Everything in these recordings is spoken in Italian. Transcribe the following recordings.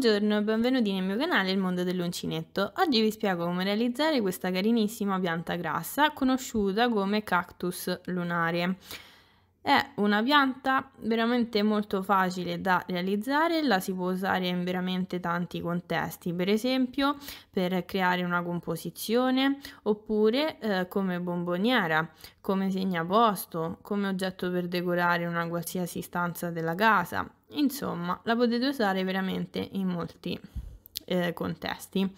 Buongiorno, e benvenuti nel mio canale Il Mondo dell'Uncinetto. Oggi vi spiego come realizzare questa carinissima pianta grassa conosciuta come cactus lunare. È una pianta veramente molto facile da realizzare, la si può usare in veramente tanti contesti, per esempio per creare una composizione oppure eh, come bomboniera, come segnaposto, come oggetto per decorare una qualsiasi stanza della casa Insomma, la potete usare veramente in molti eh, contesti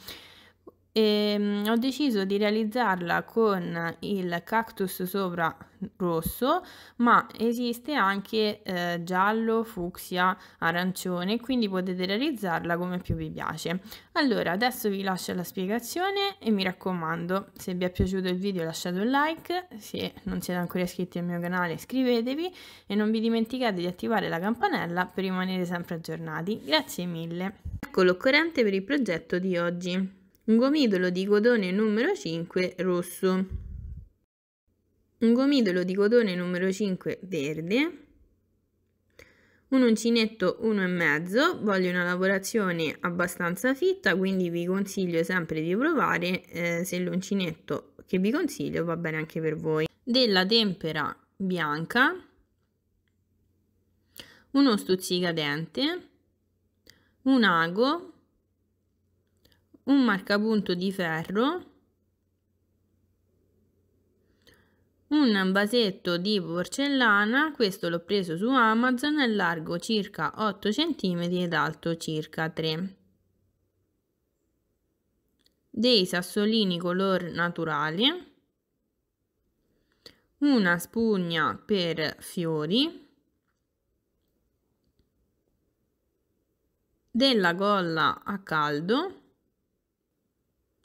e ehm, ho deciso di realizzarla con il cactus sopra rosso ma esiste anche eh, giallo, fucsia, arancione quindi potete realizzarla come più vi piace allora adesso vi lascio la spiegazione e mi raccomando se vi è piaciuto il video lasciate un like se non siete ancora iscritti al mio canale iscrivetevi e non vi dimenticate di attivare la campanella per rimanere sempre aggiornati grazie mille ecco l'occorrente per il progetto di oggi un gomitolo di cotone numero 5 rosso, un gomitolo di cotone numero 5 verde, un uncinetto 1,5, voglio una lavorazione abbastanza fitta, quindi vi consiglio sempre di provare eh, se l'uncinetto che vi consiglio va bene anche per voi. Della tempera bianca, uno stuzzicadente, un ago, un marcapunto di ferro, un vasetto di porcellana, questo l'ho preso su Amazon, è largo circa 8 cm ed alto circa 3 dei sassolini color naturali, una spugna per fiori, della colla a caldo,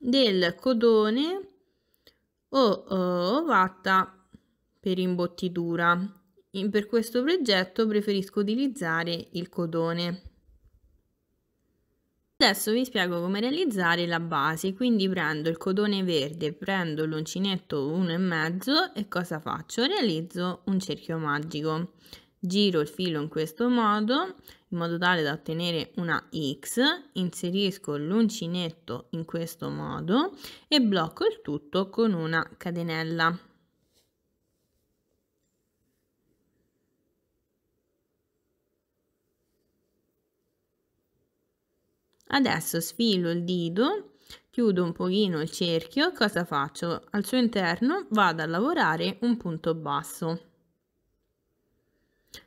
del codone o eh, vatta per imbottitura. Per questo progetto preferisco utilizzare il codone. Adesso vi spiego come realizzare la base, quindi prendo il codone verde, prendo l'uncinetto 1,5 e cosa faccio? Realizzo un cerchio magico giro il filo in questo modo in modo tale da ottenere una X, inserisco l'uncinetto in questo modo e blocco il tutto con una catenella. Adesso sfilo il dito, chiudo un pochino il cerchio, cosa faccio? Al suo interno vado a lavorare un punto basso.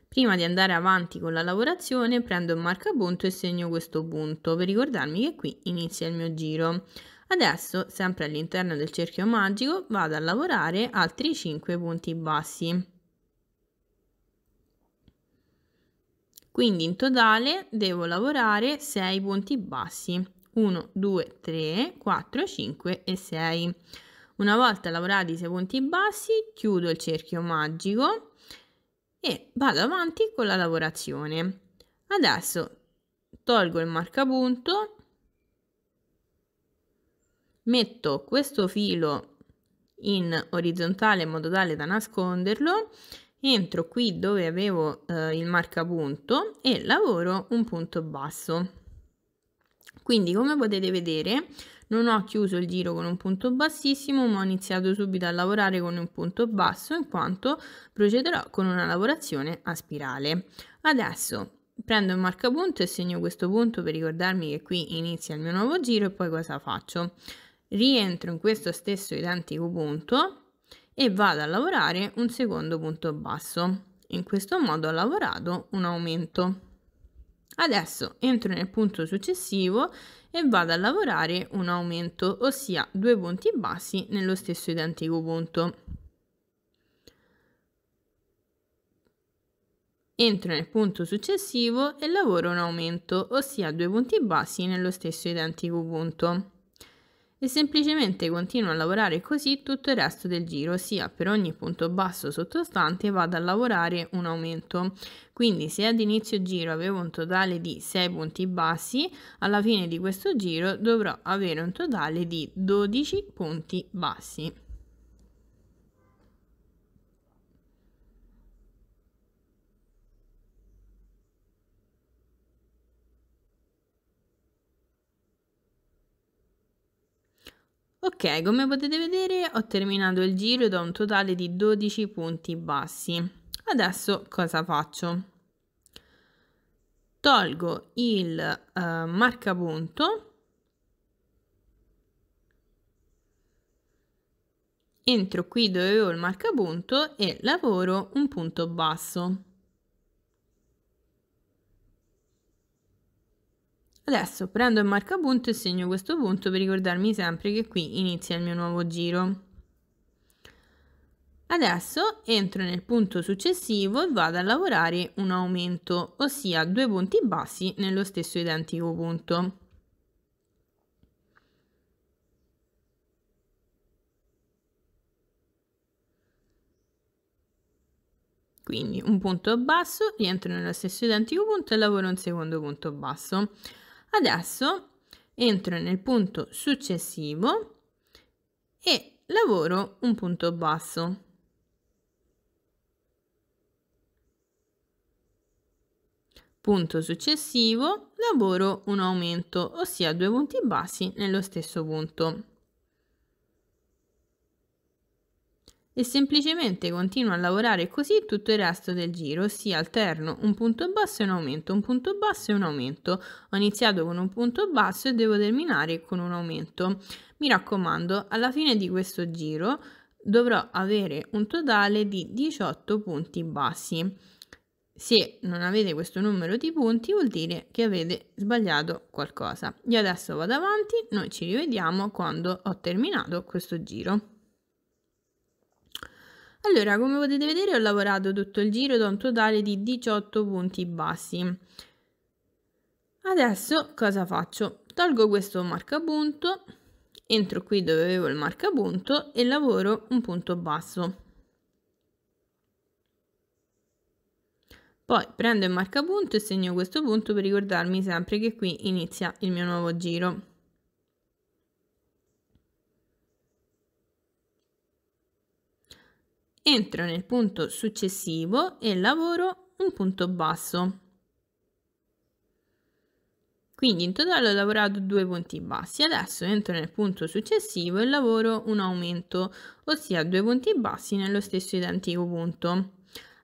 Prima di andare avanti con la lavorazione prendo il marcabunto e segno questo punto per ricordarmi che qui inizia il mio giro. Adesso, sempre all'interno del cerchio magico, vado a lavorare altri 5 punti bassi. Quindi in totale devo lavorare 6 punti bassi. 1, 2, 3, 4, 5 e 6. Una volta lavorati i 6 punti bassi, chiudo il cerchio magico e vado avanti con la lavorazione. Adesso tolgo il marcapunto, metto questo filo in orizzontale in modo tale da nasconderlo, entro qui dove avevo eh, il marcapunto e lavoro un punto basso. Quindi come potete vedere non ho chiuso il giro con un punto bassissimo, ma ho iniziato subito a lavorare con un punto basso in quanto procederò con una lavorazione a spirale. Adesso prendo il marcapunto e segno questo punto per ricordarmi che qui inizia il mio nuovo giro e poi cosa faccio? Rientro in questo stesso identico punto e vado a lavorare un secondo punto basso. In questo modo ho lavorato un aumento. Adesso entro nel punto successivo e vado a lavorare un aumento, ossia due punti bassi nello stesso identico punto. Entro nel punto successivo e lavoro un aumento, ossia due punti bassi nello stesso identico punto e semplicemente continuo a lavorare così tutto il resto del giro, ossia per ogni punto basso sottostante vado a lavorare un aumento. Quindi se ad inizio giro avevo un totale di 6 punti bassi, alla fine di questo giro dovrò avere un totale di 12 punti bassi. Ok, come potete vedere ho terminato il giro da un totale di 12 punti bassi. Adesso cosa faccio? Tolgo il eh, marcapunto, entro qui dove ho il marcapunto e lavoro un punto basso. Adesso prendo il marcapunto e segno questo punto per ricordarmi sempre che qui inizia il mio nuovo giro. Adesso entro nel punto successivo e vado a lavorare un aumento, ossia due punti bassi nello stesso identico punto. Quindi un punto basso, rientro nello stesso identico punto e lavoro un secondo punto basso. Adesso entro nel punto successivo e lavoro un punto basso. Punto successivo, lavoro un aumento, ossia due punti bassi nello stesso punto. e semplicemente continuo a lavorare così tutto il resto del giro, ossia alterno un punto basso e un aumento, un punto basso e un aumento. Ho iniziato con un punto basso e devo terminare con un aumento. Mi raccomando, alla fine di questo giro dovrò avere un totale di 18 punti bassi. Se non avete questo numero di punti vuol dire che avete sbagliato qualcosa. Io adesso vado avanti, noi ci rivediamo quando ho terminato questo giro. Allora, come potete vedere ho lavorato tutto il giro da un totale di 18 punti bassi. Adesso cosa faccio? Tolgo questo marcapunto, entro qui dove avevo il marcapunto e lavoro un punto basso. Poi prendo il marcapunto e segno questo punto per ricordarmi sempre che qui inizia il mio nuovo giro. entro nel punto successivo e lavoro un punto basso. Quindi in totale ho lavorato due punti bassi, adesso entro nel punto successivo e lavoro un aumento, ossia due punti bassi nello stesso identico punto.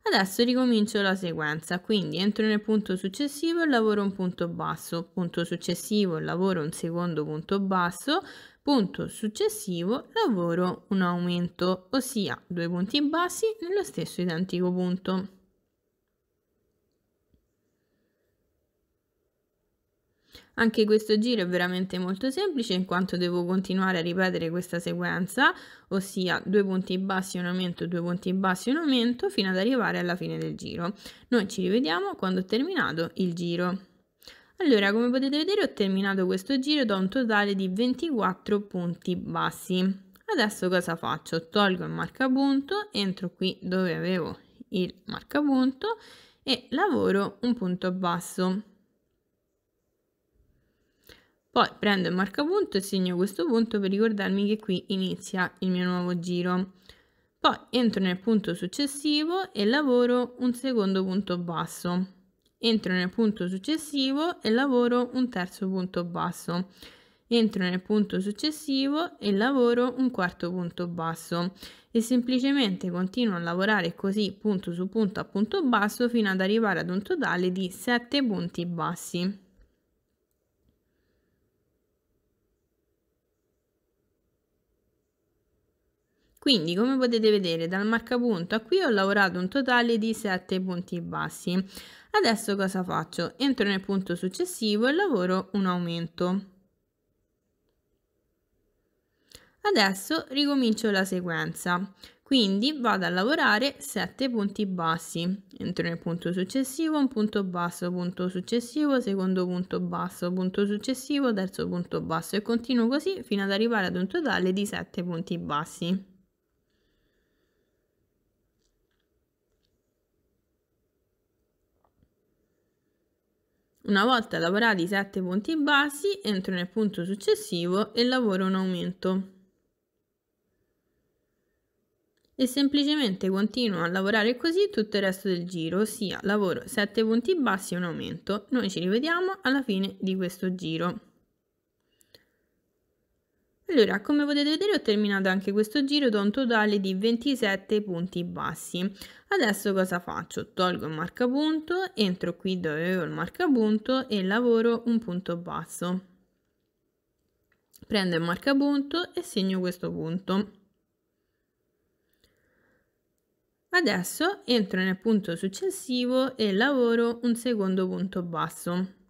Adesso ricomincio la sequenza, quindi entro nel punto successivo e lavoro un punto basso, punto successivo lavoro un secondo punto basso, Punto successivo lavoro un aumento, ossia due punti bassi nello stesso identico punto. Anche questo giro è veramente molto semplice in quanto devo continuare a ripetere questa sequenza, ossia due punti bassi, un aumento, due punti bassi, un aumento, fino ad arrivare alla fine del giro. Noi ci rivediamo quando ho terminato il giro. Allora, come potete vedere ho terminato questo giro da un totale di 24 punti bassi. Adesso cosa faccio? Tolgo il marcapunto, entro qui dove avevo il marcapunto e lavoro un punto basso. Poi prendo il marcapunto e segno questo punto per ricordarmi che qui inizia il mio nuovo giro. Poi entro nel punto successivo e lavoro un secondo punto basso entro nel punto successivo e lavoro un terzo punto basso entro nel punto successivo e lavoro un quarto punto basso e semplicemente continuo a lavorare così punto su punto a punto basso fino ad arrivare ad un totale di 7 punti bassi. Quindi come potete vedere dal marcapunto a qui ho lavorato un totale di 7 punti bassi. Adesso cosa faccio? Entro nel punto successivo e lavoro un aumento. Adesso ricomincio la sequenza, quindi vado a lavorare 7 punti bassi, entro nel punto successivo, un punto basso, punto successivo, secondo punto basso, punto successivo, terzo punto basso e continuo così fino ad arrivare ad un totale di 7 punti bassi. Una volta lavorati 7 punti bassi, entro nel punto successivo e lavoro un aumento. E semplicemente continuo a lavorare così tutto il resto del giro, ossia lavoro 7 punti bassi e un aumento. Noi ci rivediamo alla fine di questo giro. Allora, come potete vedere ho terminato anche questo giro da un totale di 27 punti bassi. Adesso cosa faccio? Tolgo il marcapunto, entro qui dove avevo il marcapunto e lavoro un punto basso. Prendo il marcapunto e segno questo punto. Adesso entro nel punto successivo e lavoro un secondo punto basso.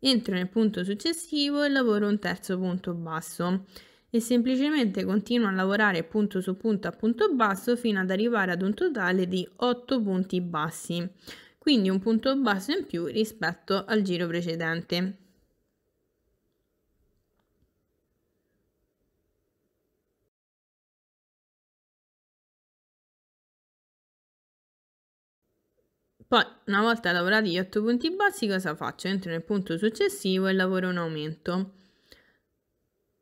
Entro nel punto successivo e lavoro un terzo punto basso e semplicemente continuo a lavorare punto su punto a punto basso fino ad arrivare ad un totale di 8 punti bassi, quindi un punto basso in più rispetto al giro precedente. Poi, una volta lavorati gli 8 punti bassi, cosa faccio? Entro nel punto successivo e lavoro un aumento.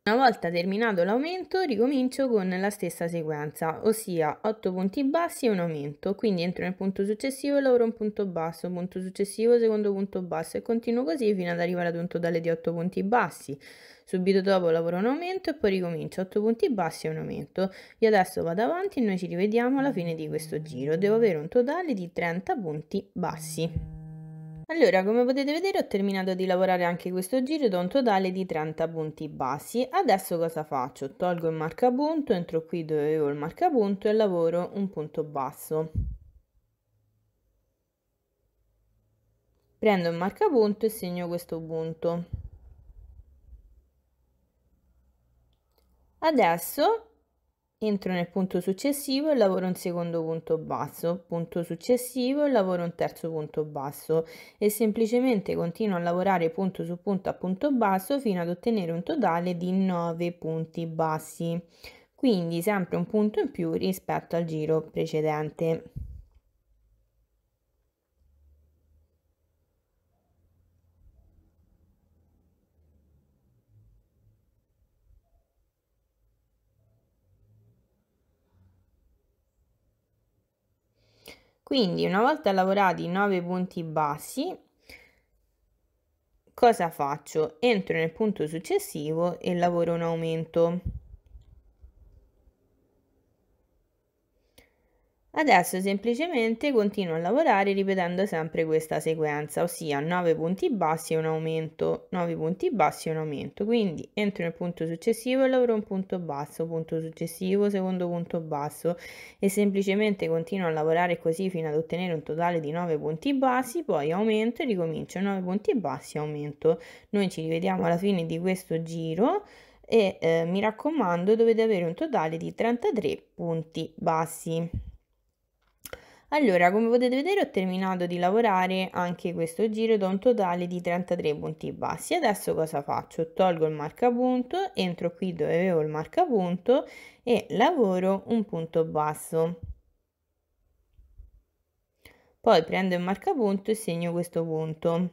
Una volta terminato l'aumento ricomincio con la stessa sequenza, ossia 8 punti bassi e un aumento, quindi entro nel punto successivo e lavoro un punto basso, punto successivo, secondo punto basso e continuo così fino ad arrivare ad un totale di 8 punti bassi. Subito dopo lavoro un aumento e poi ricomincio 8 punti bassi e un aumento. Io adesso vado avanti e noi ci rivediamo alla fine di questo giro. Devo avere un totale di 30 punti bassi. Allora, come potete vedere ho terminato di lavorare anche questo giro da un totale di 30 punti bassi. Adesso cosa faccio? Tolgo il marcapunto, entro qui dove avevo il marcapunto e lavoro un punto basso. Prendo il marcapunto e segno questo punto. Adesso entro nel punto successivo e lavoro un secondo punto basso, punto successivo e lavoro un terzo punto basso e semplicemente continuo a lavorare punto su punto a punto basso fino ad ottenere un totale di 9 punti bassi, quindi sempre un punto in più rispetto al giro precedente. Quindi una volta lavorati i 9 punti bassi, cosa faccio? Entro nel punto successivo e lavoro un aumento. Adesso semplicemente continuo a lavorare ripetendo sempre questa sequenza, ossia 9 punti bassi e un aumento, 9 punti bassi e un aumento. Quindi entro nel punto successivo e lavoro un punto basso, punto successivo, secondo punto basso e semplicemente continuo a lavorare così fino ad ottenere un totale di 9 punti bassi, poi aumento e ricomincio 9 punti bassi e aumento. Noi ci rivediamo alla fine di questo giro e eh, mi raccomando dovete avere un totale di 33 punti bassi. Allora, come potete vedere ho terminato di lavorare anche questo giro da un totale di 33 punti bassi. Adesso cosa faccio? Tolgo il marcapunto, entro qui dove avevo il marcapunto e lavoro un punto basso. Poi prendo il marcapunto e segno questo punto.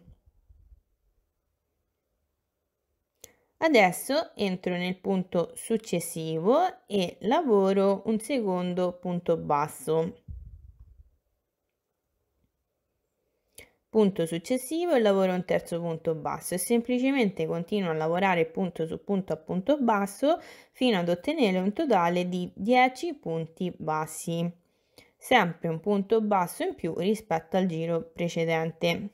Adesso entro nel punto successivo e lavoro un secondo punto basso. punto successivo e lavora un terzo punto basso e semplicemente continuo a lavorare punto su punto a punto basso fino ad ottenere un totale di 10 punti bassi, sempre un punto basso in più rispetto al giro precedente.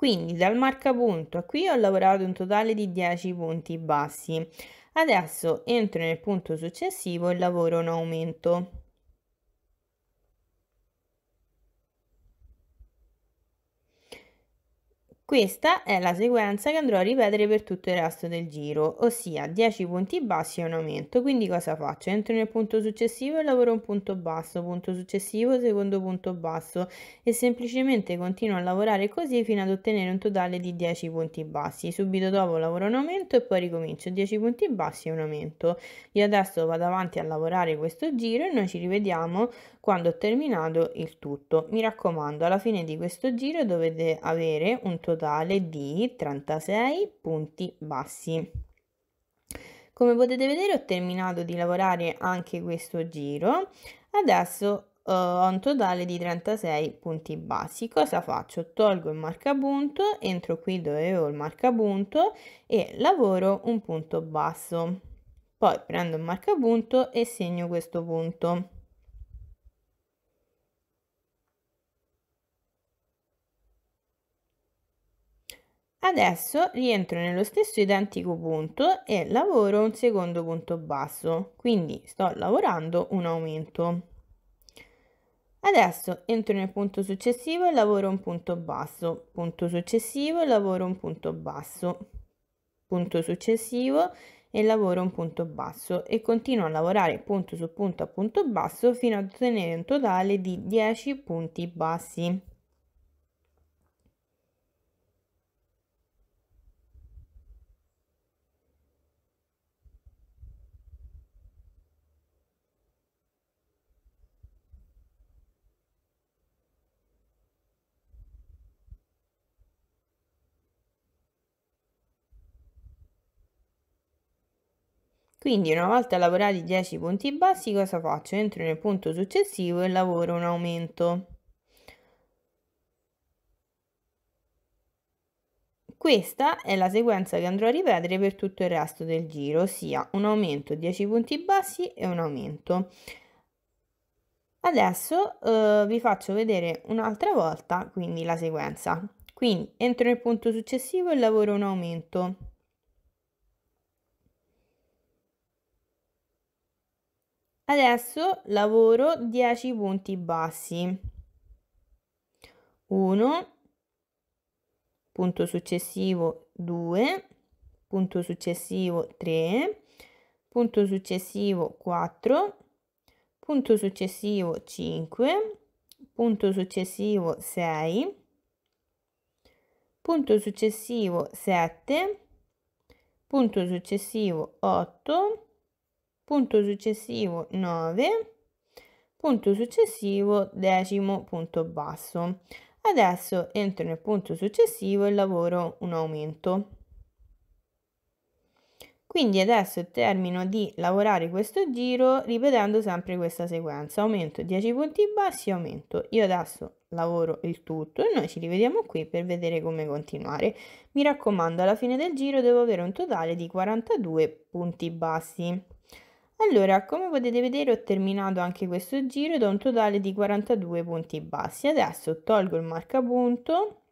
Quindi dal marcapunto a qui ho lavorato un totale di 10 punti bassi. Adesso entro nel punto successivo e lavoro un aumento. Questa è la sequenza che andrò a ripetere per tutto il resto del giro, ossia 10 punti bassi e un aumento. Quindi cosa faccio? Entro nel punto successivo e lavoro un punto basso, punto successivo, secondo punto basso e semplicemente continuo a lavorare così fino ad ottenere un totale di 10 punti bassi. Subito dopo lavoro un aumento e poi ricomincio 10 punti bassi e un aumento. Io adesso vado avanti a lavorare questo giro e noi ci rivediamo quando ho terminato il tutto. Mi raccomando, alla fine di questo giro dovete avere un totale di 36 punti bassi. Come potete vedere ho terminato di lavorare anche questo giro. Adesso eh, ho un totale di 36 punti bassi. Cosa faccio? Tolgo il marcapunto, entro qui dove ho il marcapunto e lavoro un punto basso. Poi prendo il marcapunto e segno questo punto Adesso rientro nello stesso identico punto e lavoro un secondo punto basso, quindi sto lavorando un aumento. Adesso entro nel punto successivo e lavoro un punto basso, punto successivo e lavoro un punto basso, punto successivo e lavoro un punto basso e continuo a lavorare punto su punto a punto basso fino ad ottenere un totale di 10 punti bassi. Quindi una volta lavorati 10 punti bassi cosa faccio? Entro nel punto successivo e lavoro un aumento. Questa è la sequenza che andrò a ripetere per tutto il resto del giro, ossia un aumento 10 punti bassi e un aumento. Adesso eh, vi faccio vedere un'altra volta quindi la sequenza. Quindi entro nel punto successivo e lavoro un aumento. Adesso lavoro 10 punti bassi. 1, punto successivo 2, punto successivo 3, punto successivo 4, punto successivo 5, punto successivo 6, punto successivo 7, punto successivo 8, punto successivo 9, punto successivo decimo punto basso. Adesso entro nel punto successivo e lavoro un aumento. Quindi adesso termino di lavorare questo giro ripetendo sempre questa sequenza. Aumento 10 punti bassi, aumento. Io adesso lavoro il tutto e noi ci rivediamo qui per vedere come continuare. Mi raccomando, alla fine del giro devo avere un totale di 42 punti bassi. Allora, come potete vedere ho terminato anche questo giro da un totale di 42 punti bassi. Adesso tolgo il marcapunto,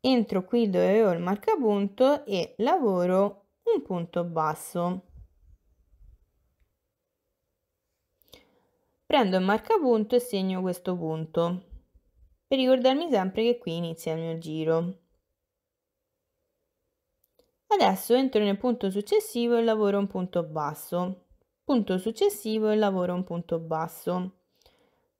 entro qui dove ho il marcapunto e lavoro un punto basso. Prendo il marcapunto e segno questo punto, per ricordarmi sempre che qui inizia il mio giro. Adesso entro nel punto successivo e lavoro un punto basso. Punto successivo e lavoro un punto basso.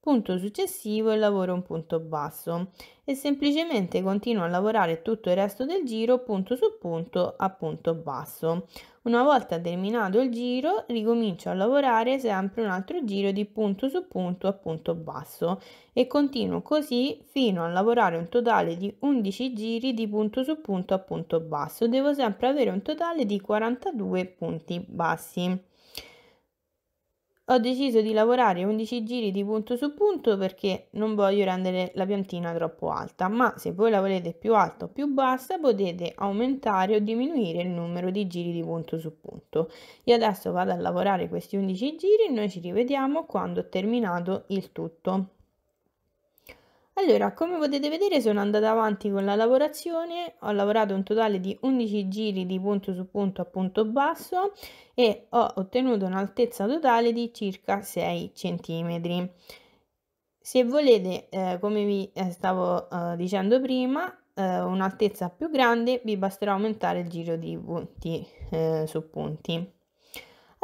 Punto successivo e lavoro un punto basso e semplicemente continuo a lavorare tutto il resto del giro punto su punto a punto basso. Una volta terminato il giro ricomincio a lavorare sempre un altro giro di punto su punto a punto basso e continuo così fino a lavorare un totale di 11 giri di punto su punto a punto basso. Devo sempre avere un totale di 42 punti bassi. Ho deciso di lavorare 11 giri di punto su punto perché non voglio rendere la piantina troppo alta, ma se voi la volete più alta o più bassa potete aumentare o diminuire il numero di giri di punto su punto. Io adesso vado a lavorare questi 11 giri e noi ci rivediamo quando ho terminato il tutto. Allora, come potete vedere sono andata avanti con la lavorazione, ho lavorato un totale di 11 giri di punto su punto a punto basso e ho ottenuto un'altezza totale di circa 6 cm. Se volete, eh, come vi eh, stavo eh, dicendo prima, eh, un'altezza più grande vi basterà aumentare il giro di punti eh, su punti.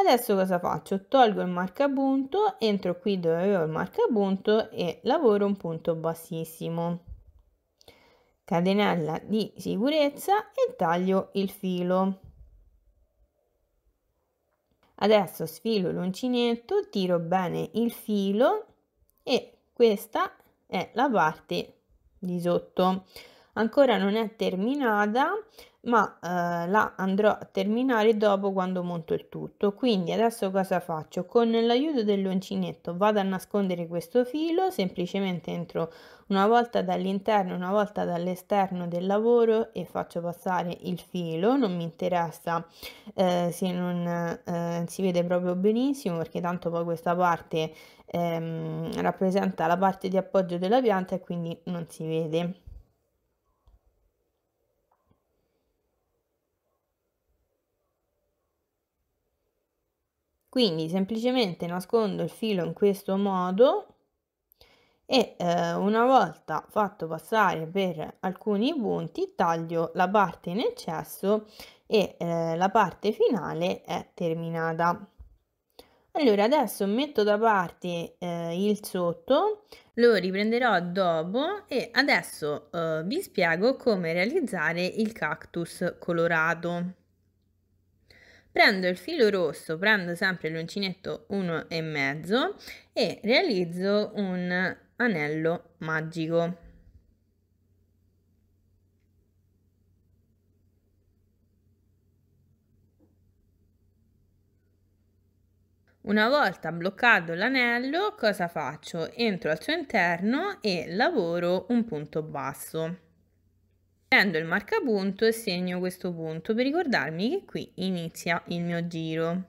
Adesso cosa faccio? Tolgo il marcapunto, entro qui dove avevo il marcapunto e lavoro un punto bassissimo. Catenella di sicurezza e taglio il filo. Adesso sfilo l'uncinetto, tiro bene il filo e questa è la parte di sotto ancora non è terminata ma eh, la andrò a terminare dopo quando monto il tutto quindi adesso cosa faccio con l'aiuto dell'uncinetto vado a nascondere questo filo semplicemente entro una volta dall'interno una volta dall'esterno del lavoro e faccio passare il filo non mi interessa eh, se non eh, si vede proprio benissimo perché tanto poi questa parte ehm, rappresenta la parte di appoggio della pianta e quindi non si vede Quindi semplicemente nascondo il filo in questo modo e eh, una volta fatto passare per alcuni punti taglio la parte in eccesso e eh, la parte finale è terminata. Allora adesso metto da parte eh, il sotto, lo riprenderò dopo e adesso eh, vi spiego come realizzare il cactus colorato prendo il filo rosso, prendo sempre l'uncinetto 1 e mezzo e realizzo un anello magico. Una volta bloccato l'anello, cosa faccio? Entro al suo interno e lavoro un punto basso. Prendo il marcapunto e segno questo punto per ricordarmi che qui inizia il mio giro.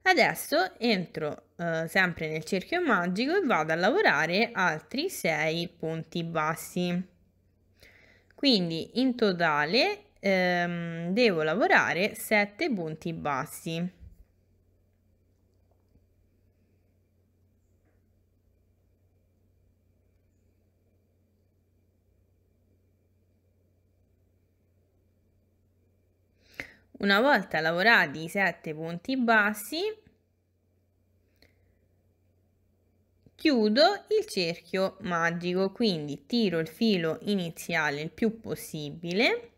Adesso entro eh, sempre nel cerchio magico e vado a lavorare altri 6 punti bassi. Quindi in totale ehm, devo lavorare 7 punti bassi. Una volta lavorati i 7 punti bassi, chiudo il cerchio magico, quindi tiro il filo iniziale il più possibile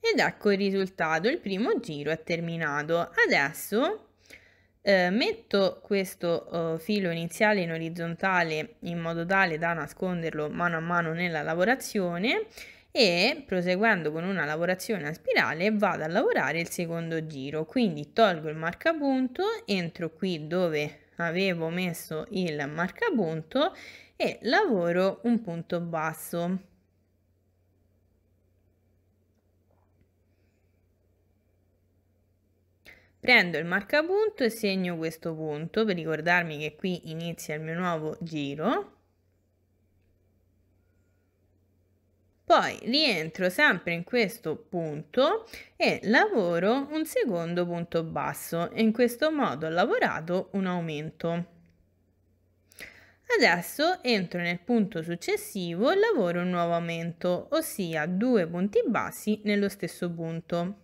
ed ecco il risultato, il primo giro è terminato. Adesso eh, metto questo eh, filo iniziale in orizzontale in modo tale da nasconderlo mano a mano nella lavorazione e proseguendo con una lavorazione a spirale vado a lavorare il secondo giro quindi tolgo il marcapunto entro qui dove avevo messo il marcapunto e lavoro un punto basso prendo il marcapunto e segno questo punto per ricordarmi che qui inizia il mio nuovo giro poi rientro sempre in questo punto e lavoro un secondo punto basso e in questo modo ho lavorato un aumento. Adesso entro nel punto successivo e lavoro un nuovo aumento, ossia due punti bassi nello stesso punto.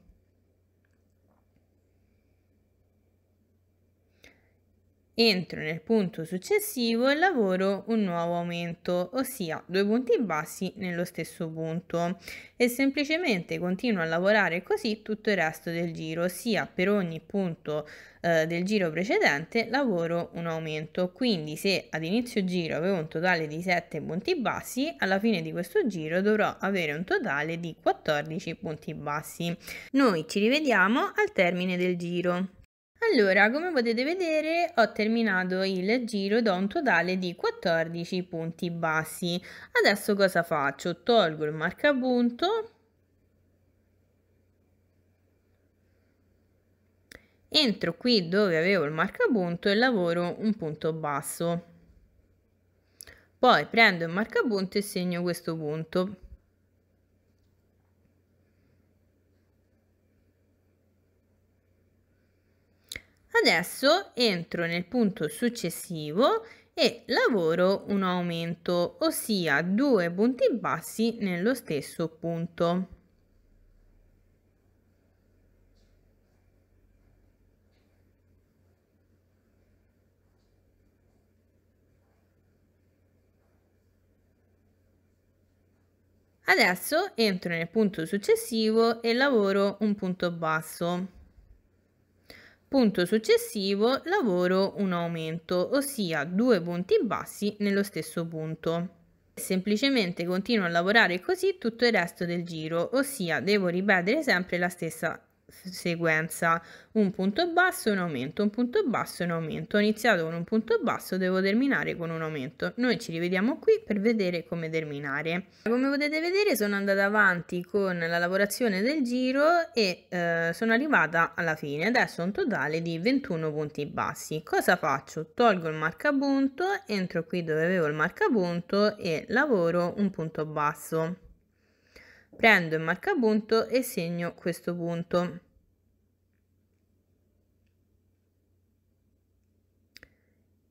entro nel punto successivo e lavoro un nuovo aumento, ossia due punti bassi nello stesso punto e semplicemente continuo a lavorare così tutto il resto del giro, ossia per ogni punto eh, del giro precedente lavoro un aumento. Quindi se ad inizio giro avevo un totale di 7 punti bassi, alla fine di questo giro dovrò avere un totale di 14 punti bassi. Noi ci rivediamo al termine del giro. Allora, come potete vedere, ho terminato il giro da un totale di 14 punti bassi. Adesso cosa faccio? Tolgo il marcapunto entro qui dove avevo il marcapunto e lavoro un punto basso. Poi prendo il marcapunto e segno questo punto. Adesso entro nel punto successivo e lavoro un aumento, ossia due punti bassi nello stesso punto. Adesso entro nel punto successivo e lavoro un punto basso. Punto successivo lavoro un aumento, ossia due punti bassi nello stesso punto. Semplicemente continuo a lavorare così tutto il resto del giro, ossia devo ripetere sempre la stessa sequenza un punto basso un aumento un punto basso un aumento ho iniziato con un punto basso devo terminare con un aumento noi ci rivediamo qui per vedere come terminare come potete vedere sono andata avanti con la lavorazione del giro e eh, sono arrivata alla fine adesso un totale di 21 punti bassi cosa faccio tolgo il marcapunto entro qui dove avevo il marcapunto e lavoro un punto basso prendo il marcapunto e segno questo punto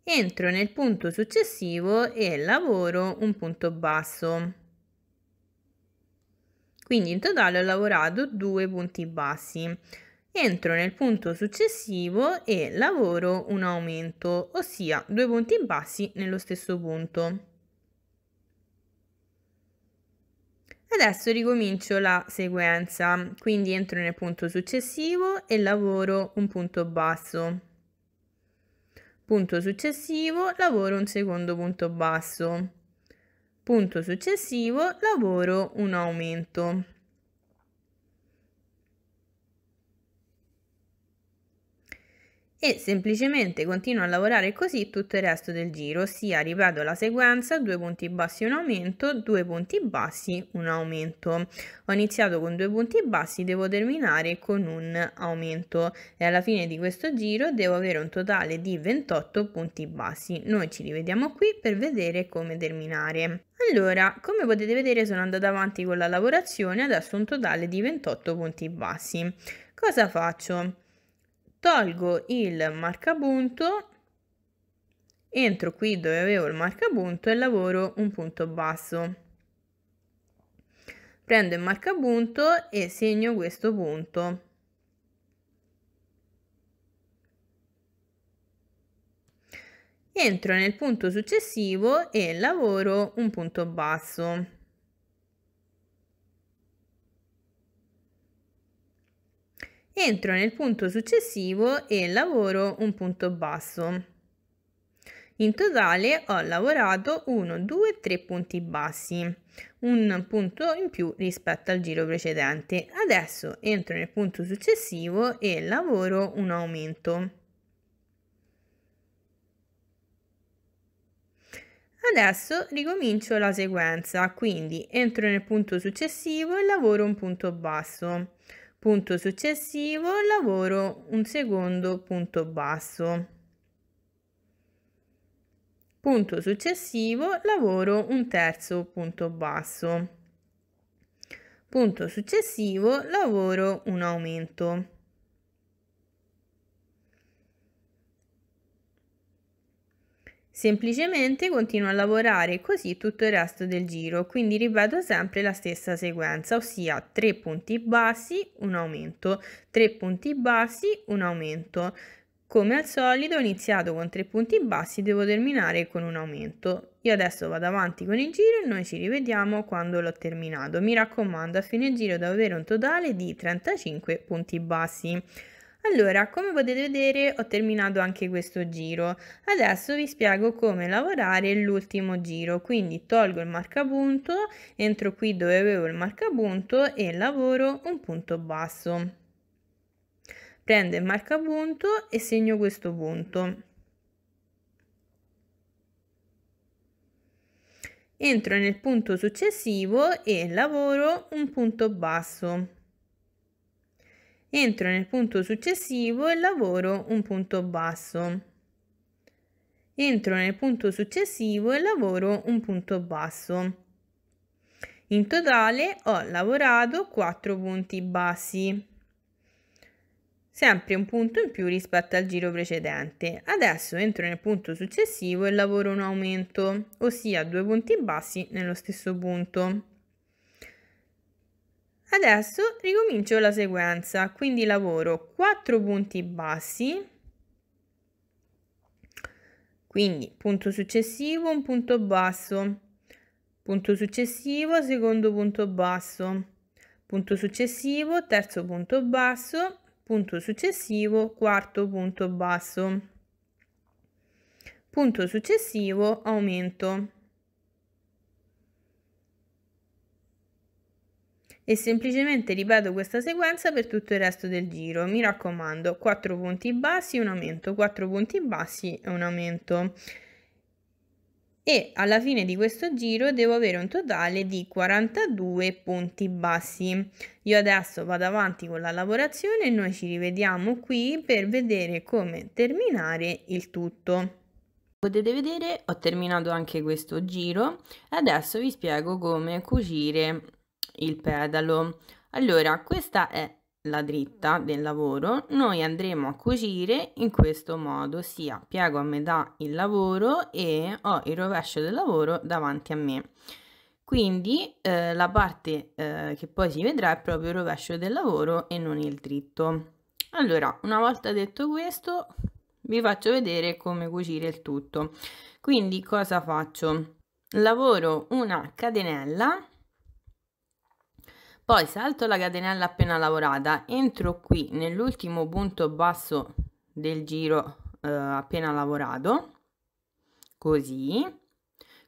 entro nel punto successivo e lavoro un punto basso quindi in totale ho lavorato due punti bassi entro nel punto successivo e lavoro un aumento ossia due punti bassi nello stesso punto Adesso ricomincio la sequenza, quindi entro nel punto successivo e lavoro un punto basso. Punto successivo, lavoro un secondo punto basso. Punto successivo, lavoro un aumento. e semplicemente continuo a lavorare così tutto il resto del giro, ossia ripeto la sequenza, due punti bassi un aumento, due punti bassi un aumento. Ho iniziato con due punti bassi, devo terminare con un aumento e alla fine di questo giro devo avere un totale di 28 punti bassi. Noi ci rivediamo qui per vedere come terminare. Allora, come potete vedere sono andata avanti con la lavorazione, adesso un totale di 28 punti bassi. Cosa faccio? tolgo il marcapunto, entro qui dove avevo il marcapunto e lavoro un punto basso. Prendo il marcapunto e segno questo punto. Entro nel punto successivo e lavoro un punto basso. entro nel punto successivo e lavoro un punto basso. In totale ho lavorato 1, 2, 3 punti bassi, un punto in più rispetto al giro precedente. Adesso entro nel punto successivo e lavoro un aumento. Adesso ricomincio la sequenza, quindi entro nel punto successivo e lavoro un punto basso punto successivo lavoro un secondo punto basso punto successivo lavoro un terzo punto basso punto successivo lavoro un aumento semplicemente continuo a lavorare così tutto il resto del giro quindi ripeto sempre la stessa sequenza ossia 3 punti bassi un aumento 3 punti bassi un aumento come al solito ho iniziato con 3 punti bassi devo terminare con un aumento io adesso vado avanti con il giro e noi ci rivediamo quando l'ho terminato mi raccomando a fine giro da avere un totale di 35 punti bassi allora, come potete vedere ho terminato anche questo giro. Adesso vi spiego come lavorare l'ultimo giro, quindi tolgo il marcapunto, entro qui dove avevo il marcapunto e lavoro un punto basso. Prendo il marcapunto e segno questo punto. Entro nel punto successivo e lavoro un punto basso entro nel punto successivo e lavoro un punto basso. Entro nel punto successivo e lavoro un punto basso. In totale ho lavorato 4 punti bassi, sempre un punto in più rispetto al giro precedente. Adesso entro nel punto successivo e lavoro un aumento, ossia 2 punti bassi nello stesso punto. Adesso ricomincio la sequenza, quindi lavoro 4 punti bassi, quindi punto successivo, un punto basso, punto successivo, secondo punto basso, punto successivo, terzo punto basso, punto successivo, quarto punto basso, punto successivo, aumento. e semplicemente ripeto questa sequenza per tutto il resto del giro. Mi raccomando, 4 punti bassi, un aumento, 4 punti bassi e un aumento. E alla fine di questo giro devo avere un totale di 42 punti bassi. Io adesso vado avanti con la lavorazione e noi ci rivediamo qui per vedere come terminare il tutto. Potete vedere ho terminato anche questo giro adesso vi spiego come cucire il pedalo. Allora, questa è la dritta del lavoro, noi andremo a cucire in questo modo, ossia piego a metà il lavoro e ho il rovescio del lavoro davanti a me. Quindi eh, la parte eh, che poi si vedrà è proprio il rovescio del lavoro e non il dritto. Allora, una volta detto questo, vi faccio vedere come cucire il tutto. Quindi cosa faccio? Lavoro una catenella poi salto la catenella appena lavorata, entro qui nell'ultimo punto basso del giro eh, appena lavorato, così,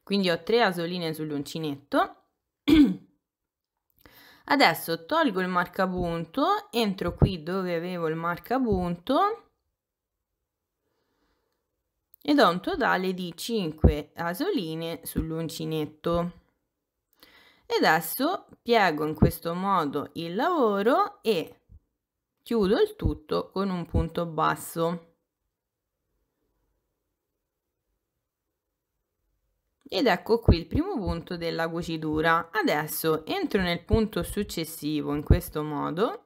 quindi ho tre asoline sull'uncinetto. Adesso tolgo il marcapunto, entro qui dove avevo il marcapunto ed ho un totale di 5 asoline sull'uncinetto e adesso piego in questo modo il lavoro e chiudo il tutto con un punto basso ed ecco qui il primo punto della cucitura adesso entro nel punto successivo in questo modo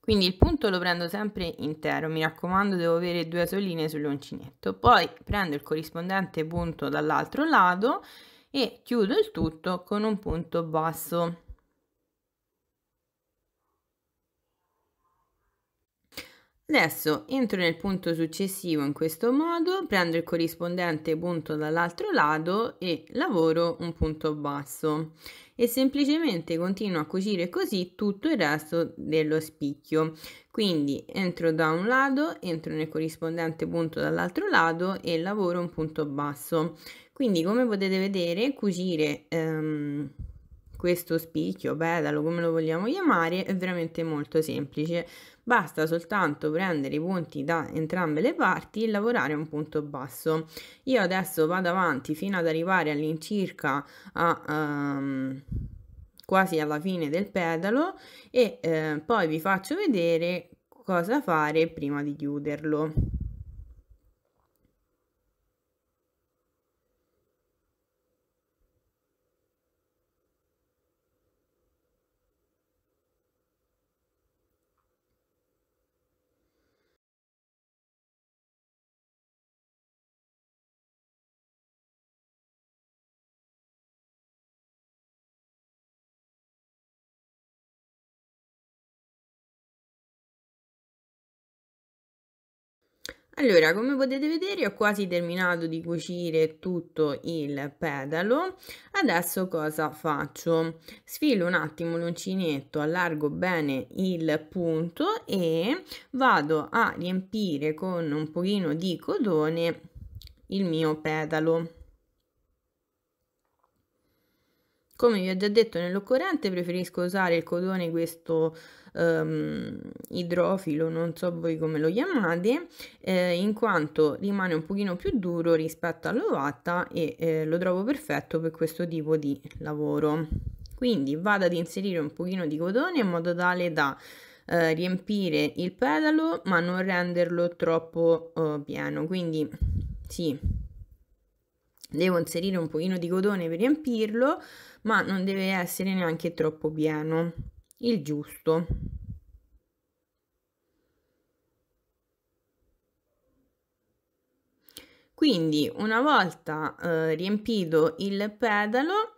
quindi il punto lo prendo sempre intero mi raccomando devo avere due soline sull'uncinetto poi prendo il corrispondente punto dall'altro lato e chiudo il tutto con un punto basso. Adesso entro nel punto successivo in questo modo, prendo il corrispondente punto dall'altro lato e lavoro un punto basso e semplicemente continuo a cucire così tutto il resto dello spicchio. Quindi entro da un lato, entro nel corrispondente punto dall'altro lato e lavoro un punto basso. Quindi come potete vedere cucire ehm, questo spicchio, pedalo, come lo vogliamo chiamare, è veramente molto semplice. Basta soltanto prendere i punti da entrambe le parti e lavorare un punto basso. Io adesso vado avanti fino ad arrivare all'incirca a... Ehm, quasi alla fine del pedalo e eh, poi vi faccio vedere cosa fare prima di chiuderlo. Allora, come potete vedere ho quasi terminato di cucire tutto il pedalo. Adesso cosa faccio? Sfilo un attimo l'uncinetto, allargo bene il punto e vado a riempire con un pochino di cotone il mio pedalo. Come vi ho già detto nell'occorrente preferisco usare il codone questo um, idrofilo, non so voi come lo chiamate, eh, in quanto rimane un pochino più duro rispetto all'ovata e eh, lo trovo perfetto per questo tipo di lavoro. Quindi vado ad inserire un pochino di cotone in modo tale da eh, riempire il pedalo ma non renderlo troppo eh, pieno, quindi sì, devo inserire un pochino di cotone per riempirlo ma non deve essere neanche troppo pieno il giusto. Quindi una volta eh, riempito il pedalo,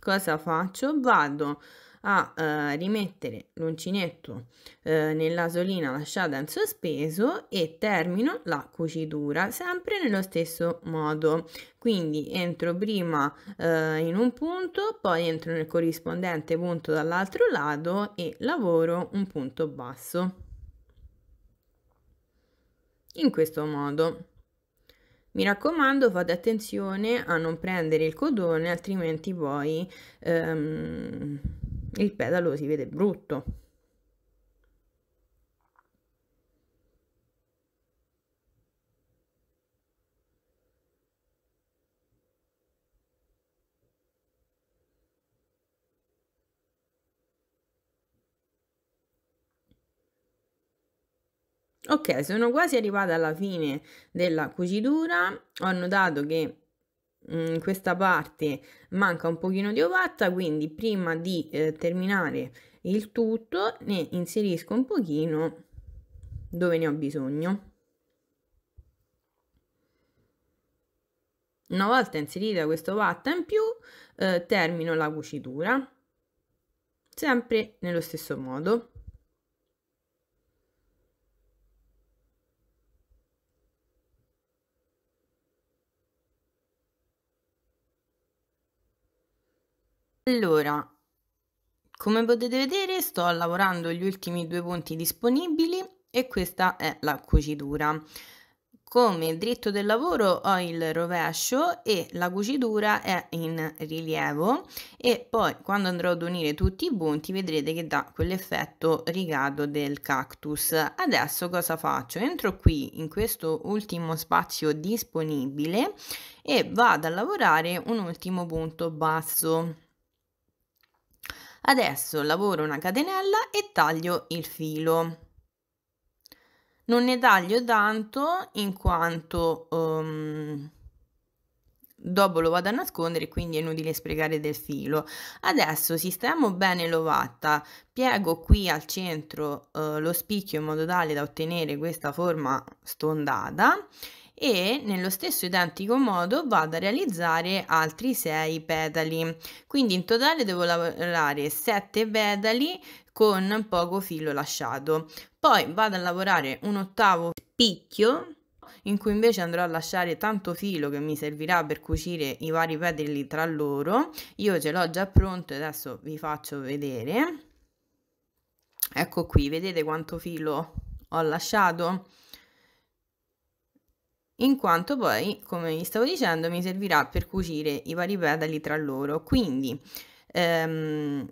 cosa faccio? Vado a eh, rimettere l'uncinetto eh, nell'asolina lasciata in sospeso e termino la cucitura sempre nello stesso modo quindi entro prima eh, in un punto poi entro nel corrispondente punto dall'altro lato e lavoro un punto basso in questo modo mi raccomando, fate attenzione a non prendere il codone, altrimenti poi ehm, il pedalo si vede brutto. Ok, sono quasi arrivata alla fine della cucitura, ho notato che in mm, questa parte manca un pochino di ovatta quindi prima di eh, terminare il tutto ne inserisco un pochino dove ne ho bisogno una volta inserita questa ovatta in più eh, termino la cucitura sempre nello stesso modo Allora, come potete vedere sto lavorando gli ultimi due punti disponibili e questa è la cucitura. Come dritto del lavoro ho il rovescio e la cucitura è in rilievo e poi quando andrò ad unire tutti i punti vedrete che dà quell'effetto rigato del cactus. Adesso cosa faccio? Entro qui in questo ultimo spazio disponibile e vado a lavorare un ultimo punto basso. Adesso lavoro una catenella e taglio il filo. Non ne taglio tanto in quanto um, dopo lo vado a nascondere quindi è inutile sprecare del filo. Adesso sistemo bene l'ovatta, piego qui al centro uh, lo spicchio in modo tale da ottenere questa forma stondata e nello stesso identico modo vado a realizzare altri 6 petali quindi in totale devo lavorare 7 petali con poco filo lasciato poi vado a lavorare un ottavo picchio in cui invece andrò a lasciare tanto filo che mi servirà per cucire i vari petali tra loro io ce l'ho già pronto e adesso vi faccio vedere ecco qui vedete quanto filo ho lasciato in quanto poi, come vi stavo dicendo, mi servirà per cucire i vari pedali tra loro. Quindi ehm,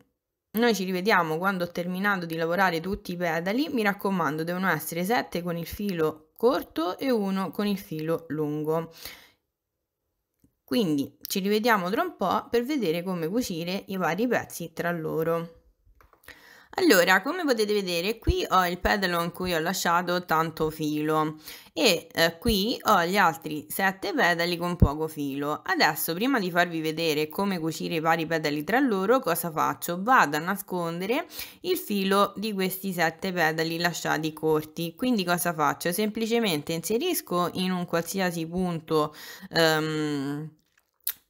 noi ci rivediamo quando ho terminato di lavorare tutti i pedali, mi raccomando devono essere 7 con il filo corto e 1 con il filo lungo. Quindi ci rivediamo tra un po' per vedere come cucire i vari pezzi tra loro. Allora, come potete vedere, qui ho il pedalo in cui ho lasciato tanto filo e eh, qui ho gli altri sette pedali con poco filo. Adesso, prima di farvi vedere come cucire i vari pedali tra loro, cosa faccio? Vado a nascondere il filo di questi sette pedali lasciati corti. Quindi cosa faccio? Semplicemente inserisco in un qualsiasi punto... Um,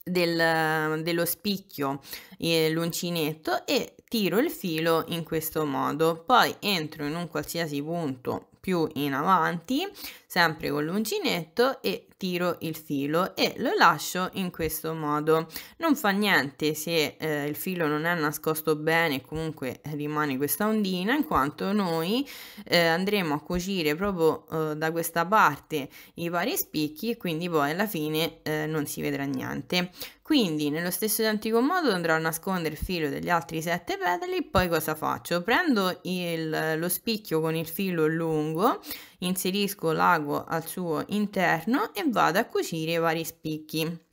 del, dello spicchio eh, l'uncinetto e tiro il filo in questo modo poi entro in un qualsiasi punto più in avanti sempre con l'uncinetto e tiro il filo e lo lascio in questo modo non fa niente se eh, il filo non è nascosto bene comunque rimane questa ondina in quanto noi eh, andremo a cucire proprio eh, da questa parte i vari spicchi e quindi poi alla fine eh, non si vedrà niente quindi nello stesso identico modo andrò a nascondere il filo degli altri 7 petali poi cosa faccio prendo il, lo spicchio con il filo lungo inserisco l'ago al suo interno e vado a cucire i vari spicchi.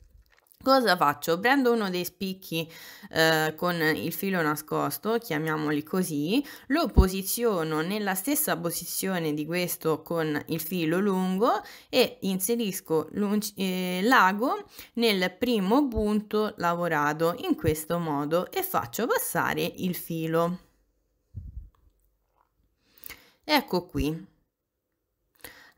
Cosa faccio? Prendo uno dei spicchi eh, con il filo nascosto, chiamiamoli così, lo posiziono nella stessa posizione di questo con il filo lungo e inserisco eh, l'ago nel primo punto lavorato in questo modo e faccio passare il filo. Ecco qui,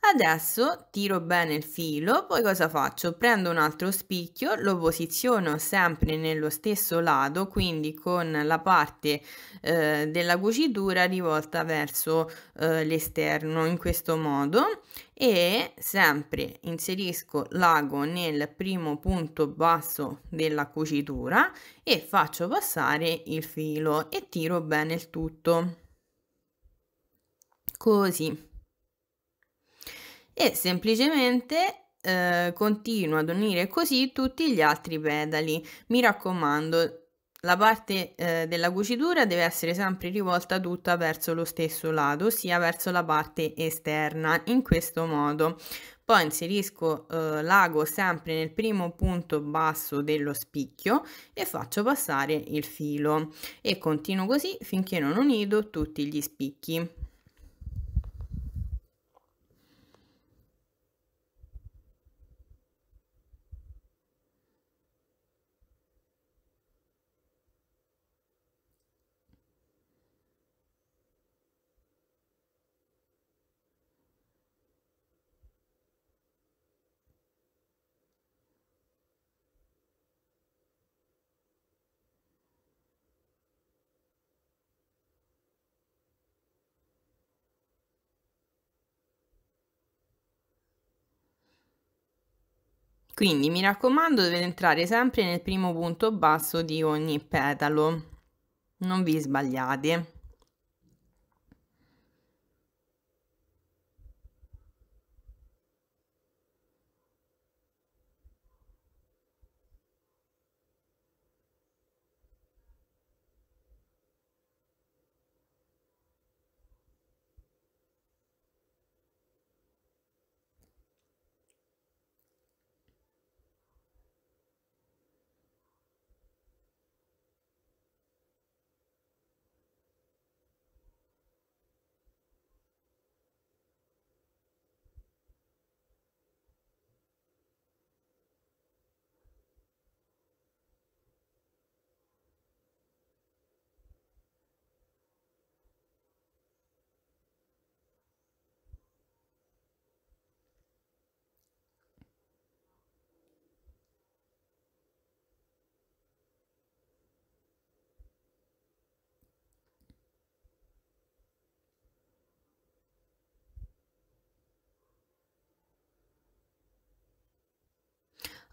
Adesso tiro bene il filo, poi cosa faccio? Prendo un altro spicchio, lo posiziono sempre nello stesso lato, quindi con la parte eh, della cucitura rivolta verso eh, l'esterno in questo modo e sempre inserisco l'ago nel primo punto basso della cucitura e faccio passare il filo e tiro bene il tutto così e semplicemente eh, continuo ad unire così tutti gli altri pedali. Mi raccomando, la parte eh, della cucitura deve essere sempre rivolta tutta verso lo stesso lato, ossia verso la parte esterna, in questo modo. Poi inserisco eh, l'ago sempre nel primo punto basso dello spicchio e faccio passare il filo e continuo così finché non ho unito tutti gli spicchi. Quindi mi raccomando dovete entrare sempre nel primo punto basso di ogni petalo, non vi sbagliate.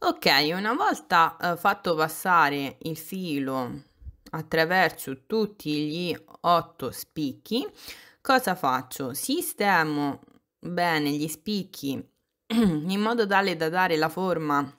Ok, una volta eh, fatto passare il filo attraverso tutti gli otto spicchi, cosa faccio? Sistemo bene gli spicchi in modo tale da dare la forma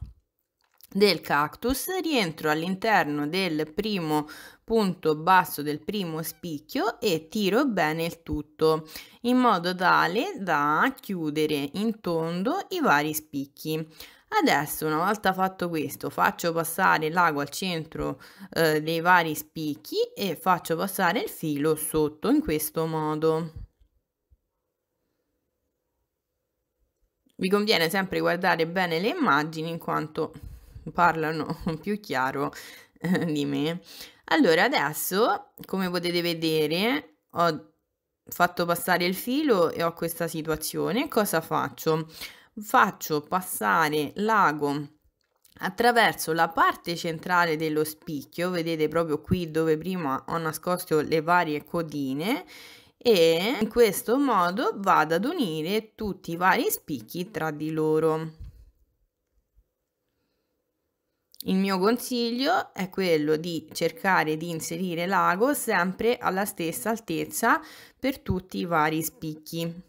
del cactus, rientro all'interno del primo punto basso del primo spicchio e tiro bene il tutto in modo tale da chiudere in tondo i vari spicchi. Adesso, una volta fatto questo, faccio passare l'ago al centro eh, dei vari spicchi e faccio passare il filo sotto in questo modo. Vi conviene sempre guardare bene le immagini in quanto parlano più chiaro eh, di me. Allora, adesso, come potete vedere, ho fatto passare il filo e ho questa situazione. Cosa faccio? faccio passare l'ago attraverso la parte centrale dello spicchio, vedete proprio qui dove prima ho nascosto le varie codine e in questo modo vado ad unire tutti i vari spicchi tra di loro. Il mio consiglio è quello di cercare di inserire l'ago sempre alla stessa altezza per tutti i vari spicchi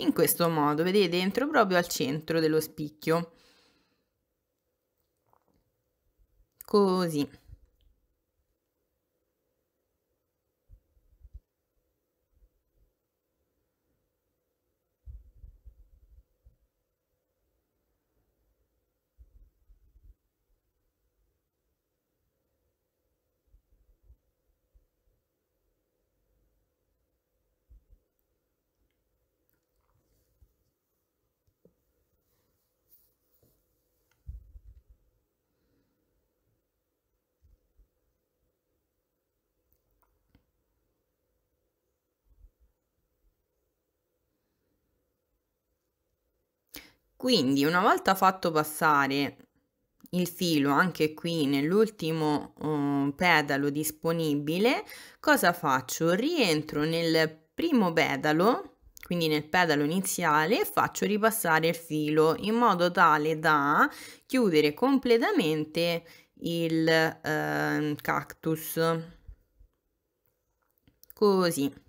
in questo modo, vedete, entro proprio al centro dello spicchio. Così. Quindi una volta fatto passare il filo anche qui nell'ultimo um, pedalo disponibile, cosa faccio? Rientro nel primo pedalo, quindi nel pedalo iniziale, e faccio ripassare il filo in modo tale da chiudere completamente il eh, cactus. Così.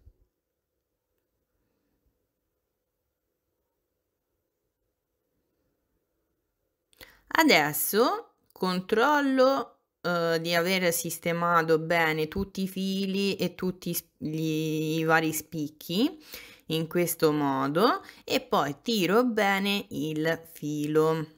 Adesso controllo eh, di aver sistemato bene tutti i fili e tutti gli, i vari spicchi in questo modo e poi tiro bene il filo.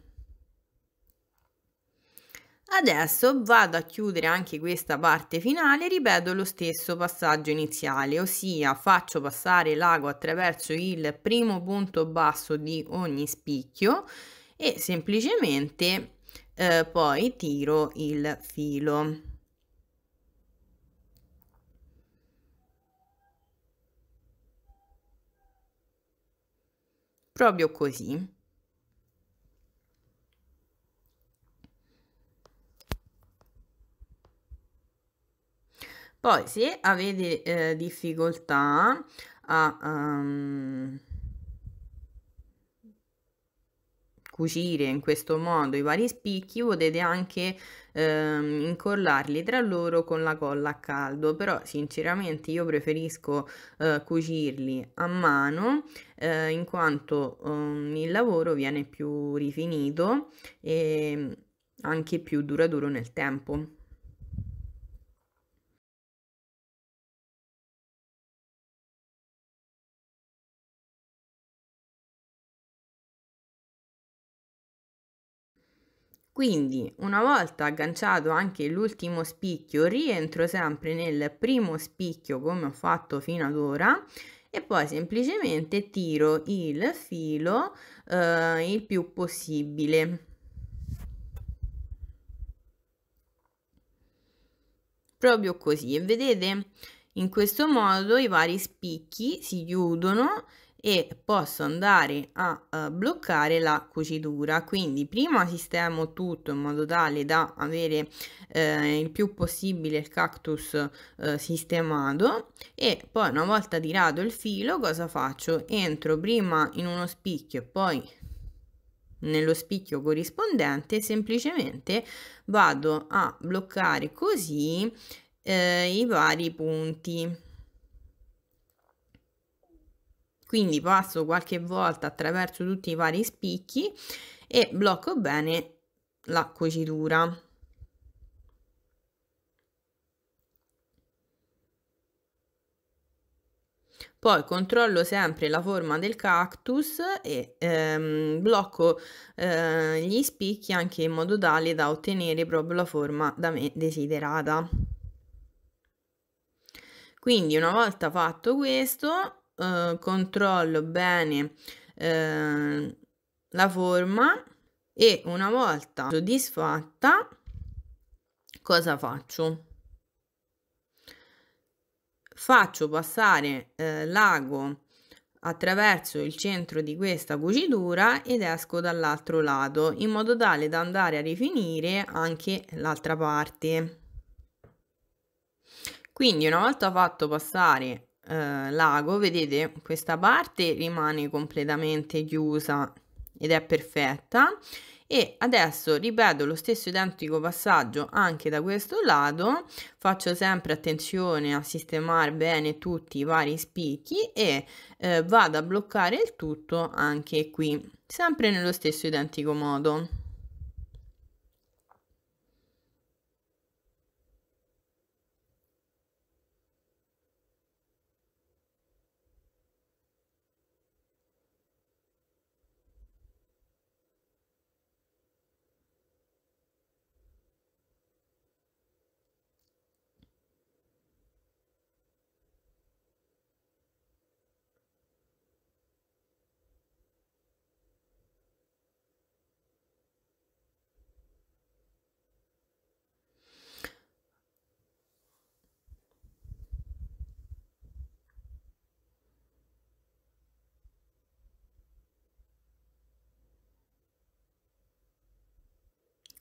Adesso vado a chiudere anche questa parte finale, ripeto lo stesso passaggio iniziale, ossia faccio passare l'ago attraverso il primo punto basso di ogni spicchio, e semplicemente eh, poi tiro il filo. Proprio così. Poi se avete eh, difficoltà a... Um cucire in questo modo i vari spicchi potete anche ehm, incollarli tra loro con la colla a caldo però sinceramente io preferisco eh, cucirli a mano eh, in quanto ehm, il lavoro viene più rifinito e anche più duraturo nel tempo Quindi, una volta agganciato anche l'ultimo spicchio, rientro sempre nel primo spicchio come ho fatto fino ad ora e poi semplicemente tiro il filo eh, il più possibile. Proprio così, e vedete? In questo modo i vari spicchi si chiudono e posso andare a uh, bloccare la cucitura quindi prima sistemo tutto in modo tale da avere eh, il più possibile il cactus eh, sistemato e poi una volta tirato il filo cosa faccio entro prima in uno spicchio e poi nello spicchio corrispondente semplicemente vado a bloccare così eh, i vari punti quindi passo qualche volta attraverso tutti i vari spicchi e blocco bene la cucitura. Poi controllo sempre la forma del cactus e ehm, blocco eh, gli spicchi anche in modo tale da ottenere proprio la forma da me desiderata. Quindi una volta fatto questo eh, controllo bene eh, la forma e una volta soddisfatta cosa faccio? Faccio passare eh, l'ago attraverso il centro di questa cucitura ed esco dall'altro lato in modo tale da andare a rifinire anche l'altra parte quindi una volta fatto passare eh, lago, vedete, questa parte rimane completamente chiusa ed è perfetta e adesso ripeto lo stesso identico passaggio anche da questo lato faccio sempre attenzione a sistemare bene tutti i vari spicchi e eh, vado a bloccare il tutto anche qui sempre nello stesso identico modo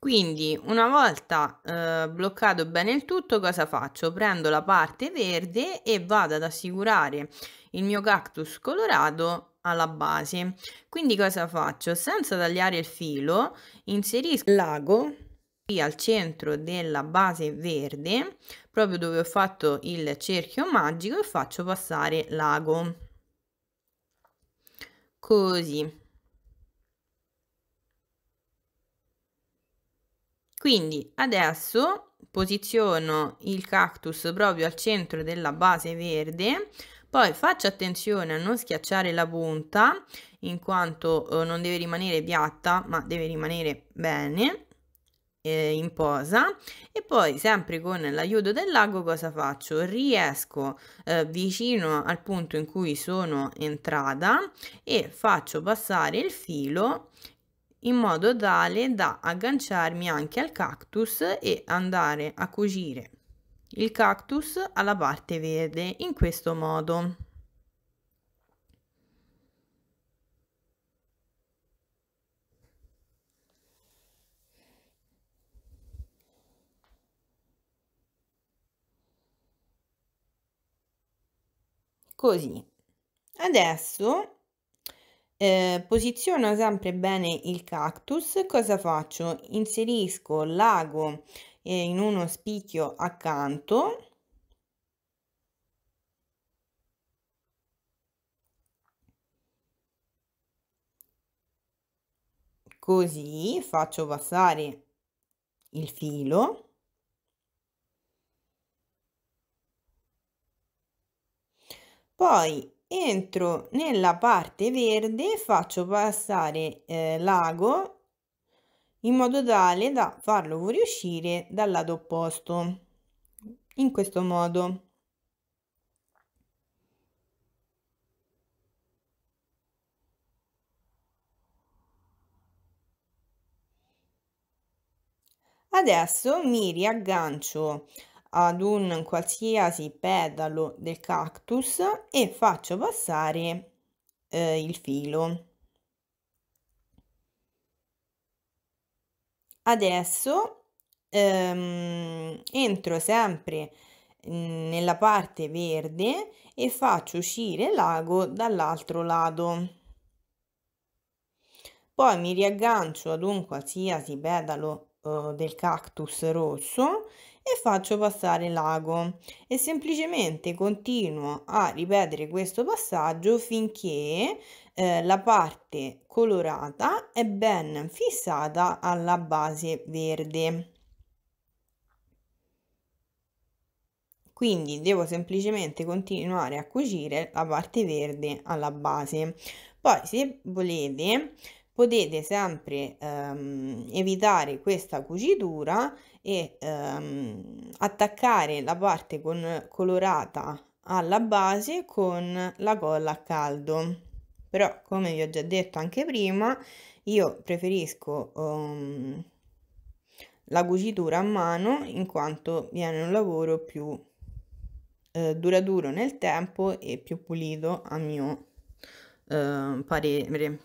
Quindi una volta eh, bloccato bene il tutto cosa faccio? Prendo la parte verde e vado ad assicurare il mio cactus colorato alla base. Quindi cosa faccio? Senza tagliare il filo inserisco l'ago qui al centro della base verde proprio dove ho fatto il cerchio magico e faccio passare l'ago così Quindi adesso posiziono il cactus proprio al centro della base verde, poi faccio attenzione a non schiacciare la punta, in quanto eh, non deve rimanere piatta, ma deve rimanere bene eh, in posa. E poi sempre con l'aiuto del lago cosa faccio? Riesco eh, vicino al punto in cui sono entrata e faccio passare il filo in modo tale da agganciarmi anche al cactus e andare a cucire il cactus alla parte verde in questo modo. Così. Adesso eh, posiziono sempre bene il cactus. Cosa faccio? Inserisco l'ago eh, in uno spicchio accanto. Così faccio passare il filo. Poi entro nella parte verde e faccio passare eh, l'ago in modo tale da farlo fuoriuscire dal lato opposto in questo modo adesso mi riaggancio ad un qualsiasi pedalo del cactus e faccio passare eh, il filo. Adesso ehm, entro sempre mm, nella parte verde e faccio uscire l'ago dall'altro lato. Poi mi riaggancio ad un qualsiasi pedalo eh, del cactus rosso e faccio passare l'ago e semplicemente continuo a ripetere questo passaggio finché eh, la parte colorata è ben fissata alla base verde. Quindi devo semplicemente continuare a cucire la parte verde alla base. Poi se volete potete sempre ehm, evitare questa cucitura e ehm, attaccare la parte con, colorata alla base con la colla a caldo però come vi ho già detto anche prima io preferisco um, la cucitura a mano in quanto viene un lavoro più eh, duraturo nel tempo e più pulito a mio eh, parere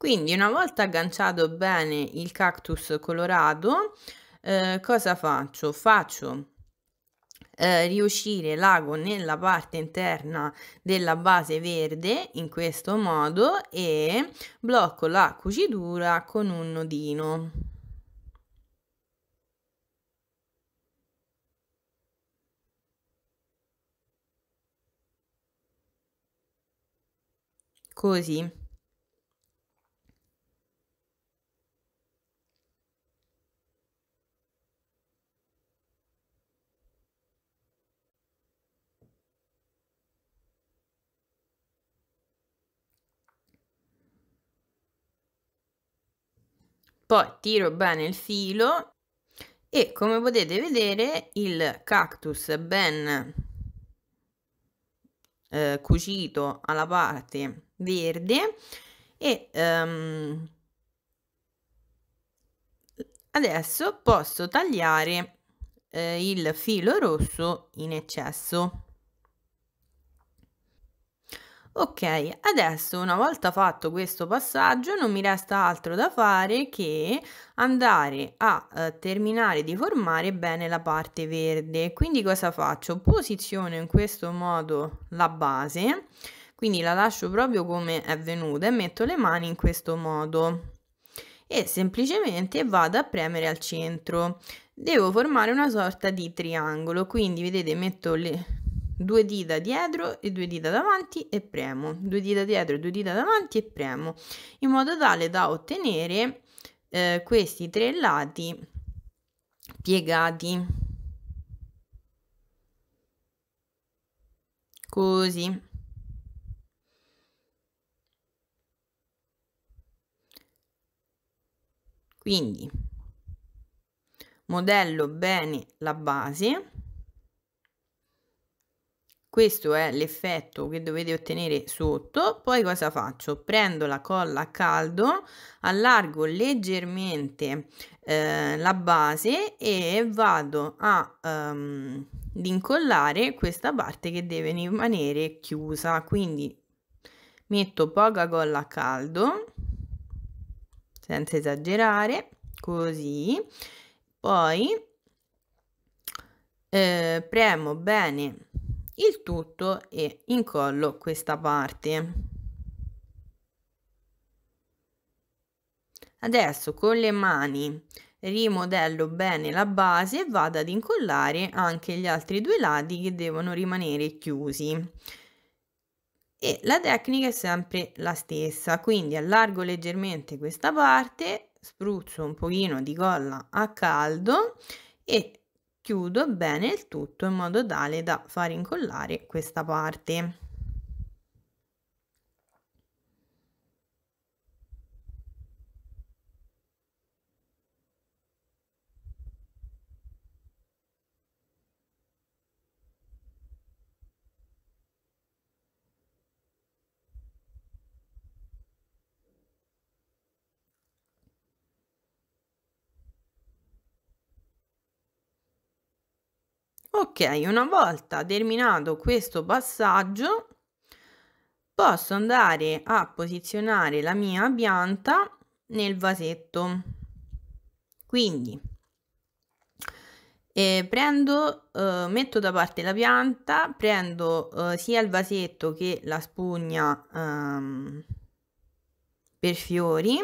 Quindi una volta agganciato bene il cactus colorato, eh, cosa faccio? Faccio eh, riuscire l'ago nella parte interna della base verde in questo modo e blocco la cucitura con un nodino. Così. Poi tiro bene il filo e come potete vedere il cactus ben eh, cucito alla parte verde e um, adesso posso tagliare eh, il filo rosso in eccesso Ok, adesso una volta fatto questo passaggio non mi resta altro da fare che andare a eh, terminare di formare bene la parte verde. Quindi cosa faccio? Posiziono in questo modo la base, quindi la lascio proprio come è venuta e metto le mani in questo modo e semplicemente vado a premere al centro. Devo formare una sorta di triangolo, quindi vedete metto le, due dita dietro e due dita davanti e premo, due dita dietro e due dita davanti e premo, in modo tale da ottenere eh, questi tre lati piegati. Così. Quindi modello bene la base questo è l'effetto che dovete ottenere sotto poi cosa faccio prendo la colla a caldo allargo leggermente eh, la base e vado a um, incollare questa parte che deve rimanere chiusa quindi metto poca colla a caldo senza esagerare così poi eh, premo bene il tutto e incollo questa parte. Adesso con le mani rimodello bene la base e vado ad incollare anche gli altri due lati che devono rimanere chiusi. E la tecnica è sempre la stessa, quindi allargo leggermente questa parte, spruzzo un pochino di colla a caldo e chiudo bene il tutto in modo tale da far incollare questa parte Ok, una volta terminato questo passaggio posso andare a posizionare la mia pianta nel vasetto. Quindi eh, prendo, eh, metto da parte la pianta, prendo eh, sia il vasetto che la spugna ehm, per fiori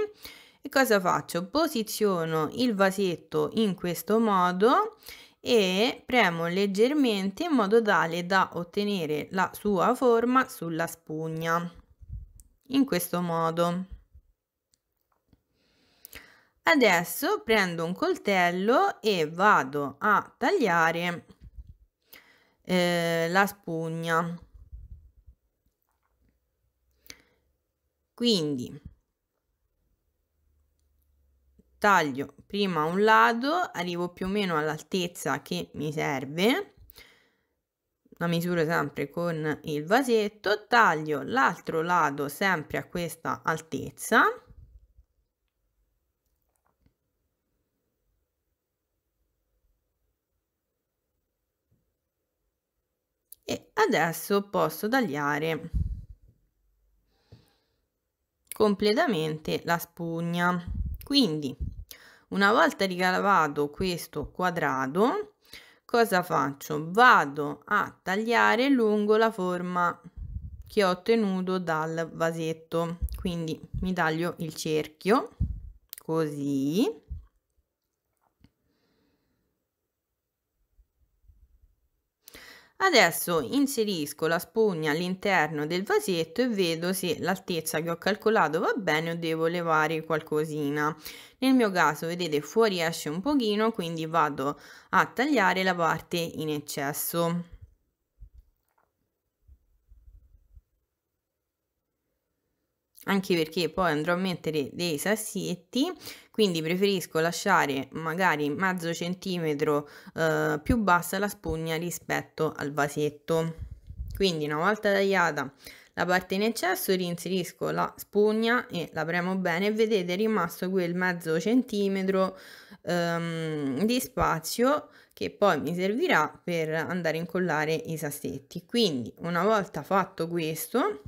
e cosa faccio? Posiziono il vasetto in questo modo e premo leggermente in modo tale da ottenere la sua forma sulla spugna in questo modo adesso prendo un coltello e vado a tagliare eh, la spugna quindi taglio prima un lato, arrivo più o meno all'altezza che mi serve, la misuro sempre con il vasetto, taglio l'altro lato sempre a questa altezza, e adesso posso tagliare completamente la spugna quindi una volta ricavato questo quadrato, cosa faccio? Vado a tagliare lungo la forma che ho ottenuto dal vasetto. Quindi mi taglio il cerchio, così Adesso inserisco la spugna all'interno del vasetto e vedo se l'altezza che ho calcolato va bene o devo levare qualcosina. Nel mio caso, vedete, fuori esce un pochino, quindi vado a tagliare la parte in eccesso. anche perché poi andrò a mettere dei sassetti quindi preferisco lasciare magari mezzo centimetro eh, più bassa la spugna rispetto al vasetto quindi una volta tagliata la parte in eccesso reinserisco la spugna e la premo bene vedete è rimasto quel mezzo centimetro ehm, di spazio che poi mi servirà per andare a incollare i sassetti quindi una volta fatto questo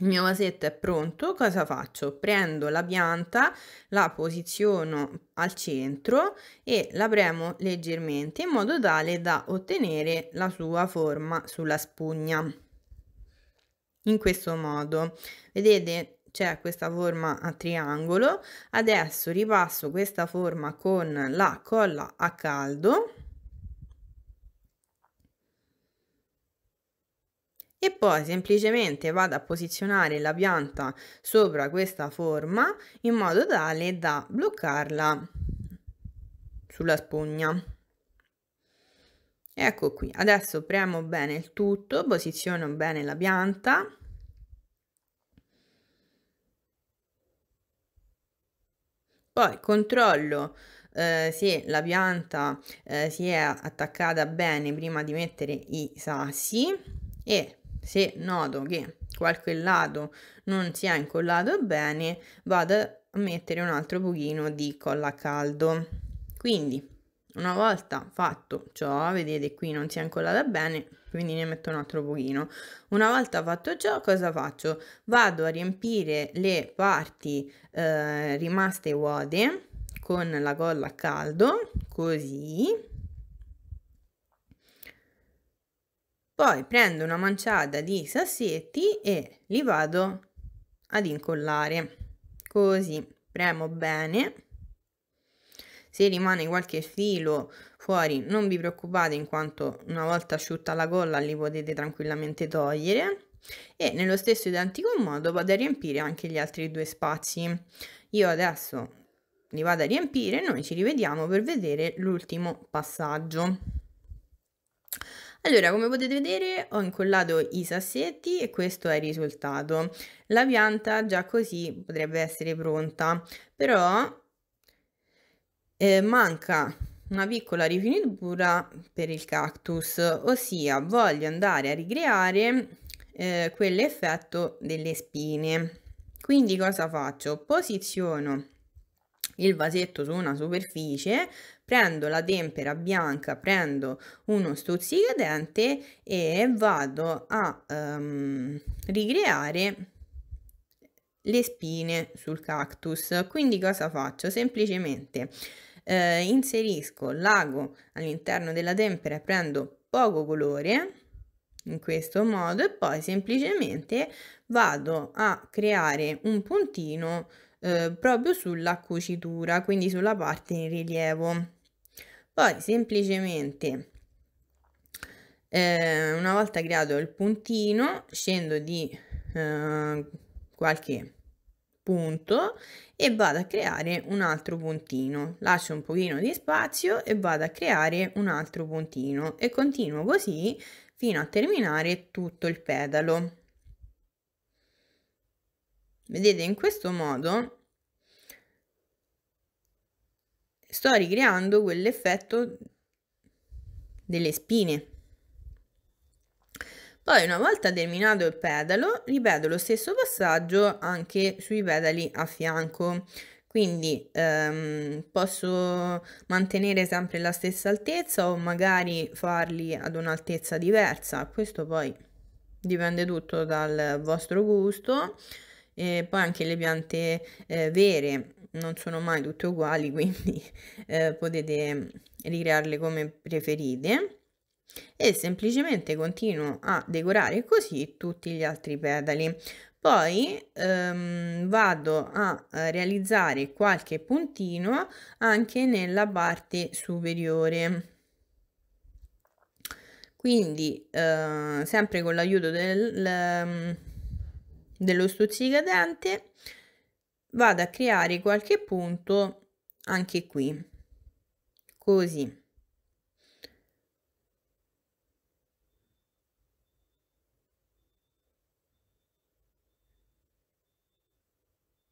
il mio vasetto è pronto, cosa faccio? Prendo la pianta, la posiziono al centro e la premo leggermente in modo tale da ottenere la sua forma sulla spugna. In questo modo, vedete c'è questa forma a triangolo, adesso ripasso questa forma con la colla a caldo e poi semplicemente vado a posizionare la pianta sopra questa forma in modo tale da bloccarla sulla spugna. Ecco qui, adesso premo bene il tutto, posiziono bene la pianta. Poi controllo eh, se la pianta eh, si è attaccata bene prima di mettere i sassi e se noto che qualche lato non si è incollato bene, vado a mettere un altro pochino di colla a caldo. Quindi, una volta fatto ciò, vedete qui non si è incollata bene, quindi ne metto un altro pochino. Una volta fatto ciò, cosa faccio? Vado a riempire le parti eh, rimaste vuote con la colla a caldo, così, Poi prendo una manciata di sassetti e li vado ad incollare. Così, premo bene. Se rimane qualche filo fuori non vi preoccupate in quanto una volta asciutta la colla li potete tranquillamente togliere e nello stesso identico modo vado a riempire anche gli altri due spazi io adesso li vado a riempire noi ci rivediamo per vedere l'ultimo passaggio allora, come potete vedere, ho incollato i sassetti e questo è il risultato. La pianta già così potrebbe essere pronta, però eh, manca una piccola rifinitura per il cactus, ossia voglio andare a ricreare eh, quell'effetto delle spine. Quindi cosa faccio? Posiziono il vasetto su una superficie, prendo la tempera bianca, prendo uno stuzzicadente e vado a um, ricreare le spine sul cactus. Quindi cosa faccio? Semplicemente eh, inserisco l'ago all'interno della tempera e prendo poco colore in questo modo e poi semplicemente vado a creare un puntino eh, proprio sulla cucitura, quindi sulla parte in rilievo. Poi semplicemente eh, una volta creato il puntino scendo di eh, qualche punto e vado a creare un altro puntino. Lascio un pochino di spazio e vado a creare un altro puntino e continuo così fino a terminare tutto il pedalo. Vedete, in questo modo sto ricreando quell'effetto delle spine. Poi una volta terminato il pedalo ripeto lo stesso passaggio anche sui pedali a fianco quindi ehm, posso mantenere sempre la stessa altezza o magari farli ad un'altezza diversa questo poi dipende tutto dal vostro gusto e poi anche le piante eh, vere non sono mai tutte uguali quindi eh, potete ricrearle come preferite e semplicemente continuo a decorare così tutti gli altri pedali poi ehm, vado a eh, realizzare qualche puntino anche nella parte superiore quindi eh, sempre con l'aiuto del, ehm, dello stuzzicadente vado a creare qualche punto anche qui così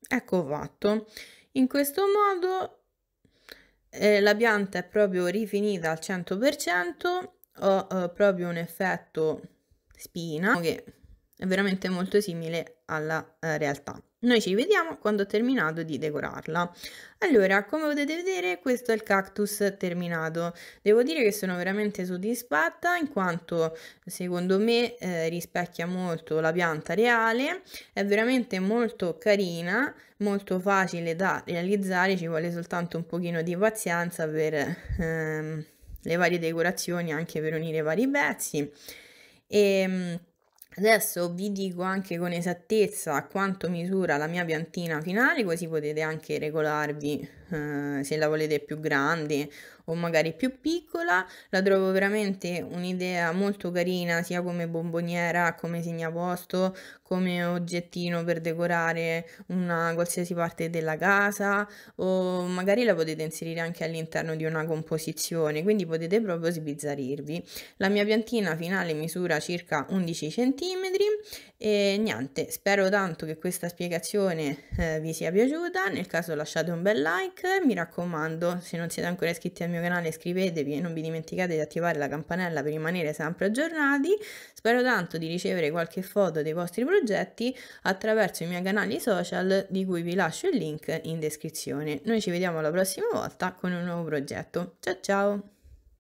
ecco fatto in questo modo eh, la pianta è proprio rifinita al 100% ho eh, proprio un effetto spina che è veramente molto simile alla eh, realtà. Noi ci vediamo quando ho terminato di decorarla. Allora, come potete vedere, questo è il cactus terminato. Devo dire che sono veramente soddisfatta in quanto secondo me eh, rispecchia molto la pianta reale. È veramente molto carina, molto facile da realizzare, ci vuole soltanto un pochino di pazienza per ehm, le varie decorazioni, anche per unire vari pezzi. E, ehm, Adesso vi dico anche con esattezza quanto misura la mia piantina finale, così potete anche regolarvi eh, se la volete più grande o magari più piccola, la trovo veramente un'idea molto carina sia come bomboniera, come segnaposto, come oggettino per decorare una qualsiasi parte della casa o magari la potete inserire anche all'interno di una composizione, quindi potete proprio sbizzarrirvi. La mia piantina finale misura circa 11 cm e niente, spero tanto che questa spiegazione eh, vi sia piaciuta, nel caso lasciate un bel like, mi raccomando se non siete ancora iscritti al mio canale iscrivetevi e non vi dimenticate di attivare la campanella per rimanere sempre aggiornati, spero tanto di ricevere qualche foto dei vostri progetti attraverso i miei canali social di cui vi lascio il link in descrizione. Noi ci vediamo la prossima volta con un nuovo progetto, ciao ciao!